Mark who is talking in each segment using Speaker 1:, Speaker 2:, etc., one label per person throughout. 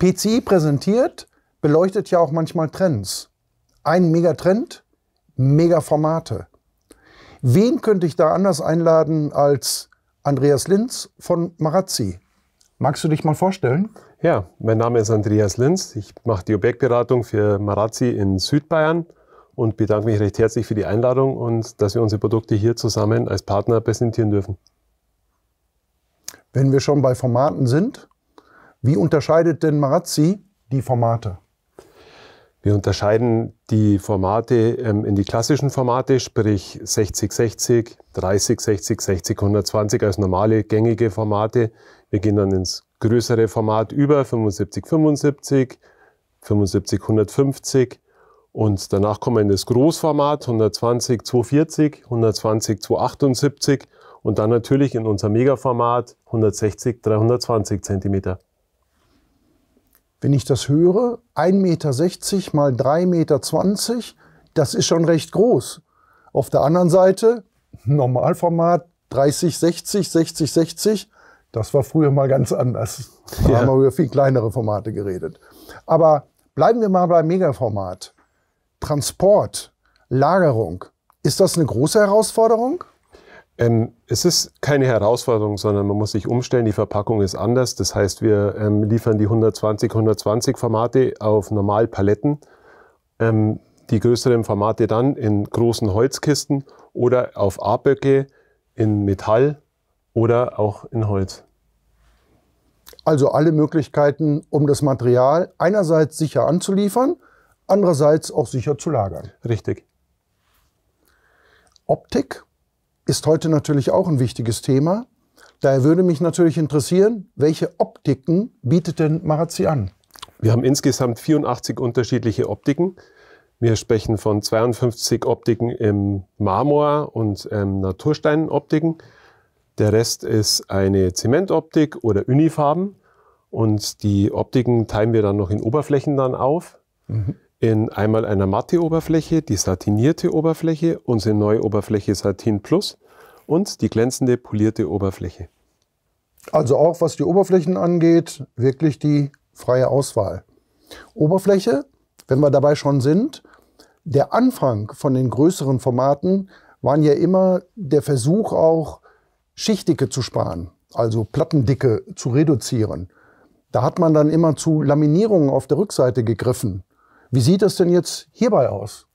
Speaker 1: PCI präsentiert, beleuchtet ja auch manchmal Trends. Ein Megatrend, Megaformate. Wen könnte ich da anders einladen als Andreas Linz von Marazzi? Magst du dich mal vorstellen?
Speaker 2: Ja, mein Name ist Andreas Linz. Ich mache die Objektberatung für Marazzi in Südbayern und bedanke mich recht herzlich für die Einladung und dass wir unsere Produkte hier zusammen als Partner präsentieren dürfen.
Speaker 1: Wenn wir schon bei Formaten sind, wie unterscheidet denn Marazzi die Formate?
Speaker 2: Wir unterscheiden die Formate ähm, in die klassischen Formate, sprich 60-60, 30-60, 60-120 als normale gängige Formate. Wir gehen dann ins größere Format über 75-75, 75-150 und danach kommen das Großformat 120 240, 120 278 und dann natürlich in unser Megaformat 160 320 Zentimeter.
Speaker 1: Wenn ich das höre, 1,60 Meter mal 3,20 Meter, das ist schon recht groß. Auf der anderen Seite, Normalformat 30, 60, 60, 60, das war früher mal ganz anders. Da ja. haben wir über viel kleinere Formate geredet. Aber bleiben wir mal beim Megaformat. Transport, Lagerung. Ist das eine große Herausforderung? Ähm,
Speaker 2: es ist keine Herausforderung, sondern man muss sich umstellen. Die Verpackung ist anders. Das heißt, wir ähm, liefern die 120, 120 Formate auf Normalpaletten. Ähm, die größeren Formate dann in großen Holzkisten oder auf A-Böcke in Metall oder auch in Holz.
Speaker 1: Also alle Möglichkeiten, um das Material einerseits sicher anzuliefern andererseits auch sicher zu lagern. Richtig. Optik ist heute natürlich auch ein wichtiges Thema. Daher würde mich natürlich interessieren, welche Optiken bietet denn Marazzi an?
Speaker 2: Wir haben insgesamt 84 unterschiedliche Optiken. Wir sprechen von 52 Optiken im Marmor- und ähm, Natursteinoptiken. Der Rest ist eine Zementoptik oder Unifarben. Und die Optiken teilen wir dann noch in Oberflächen dann auf. Mhm in einmal einer matte Oberfläche, die satinierte Oberfläche, unsere neue Oberfläche Satin Plus und die glänzende polierte Oberfläche.
Speaker 1: Also auch was die Oberflächen angeht, wirklich die freie Auswahl. Oberfläche, wenn wir dabei schon sind, der Anfang von den größeren Formaten waren ja immer der Versuch auch, Schichtdicke zu sparen, also Plattendicke zu reduzieren. Da hat man dann immer zu Laminierungen auf der Rückseite gegriffen. Wie sieht das denn jetzt hierbei aus?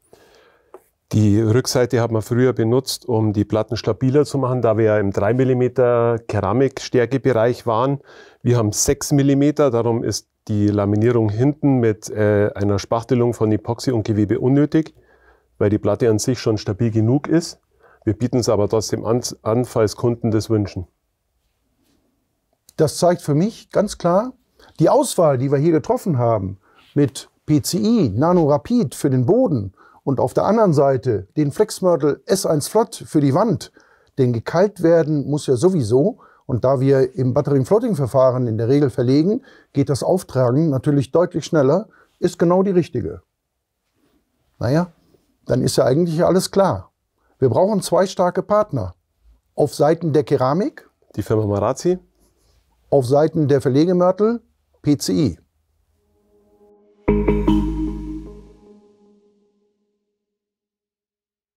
Speaker 2: Die Rückseite hat man früher benutzt, um die Platten stabiler zu machen, da wir ja im 3 mm Keramikstärkebereich waren. Wir haben 6 mm, darum ist die Laminierung hinten mit äh, einer Spachtelung von Epoxy und Gewebe unnötig, weil die Platte an sich schon stabil genug ist. Wir bieten es aber trotzdem an, an falls
Speaker 1: Kunden das wünschen. Das zeigt für mich ganz klar, die Auswahl, die wir hier getroffen haben, mit PCI Nanorapid für den Boden und auf der anderen Seite den Flexmörtel S1 Flott für die Wand, denn gekalt werden muss ja sowieso. Und da wir im Batterien-Floating-Verfahren in der Regel verlegen, geht das Auftragen natürlich deutlich schneller, ist genau die richtige. Naja, dann ist ja eigentlich alles klar. Wir brauchen zwei starke Partner. Auf Seiten der Keramik. Die Firma Marazzi. Auf Seiten der Verlegemörtel PCI.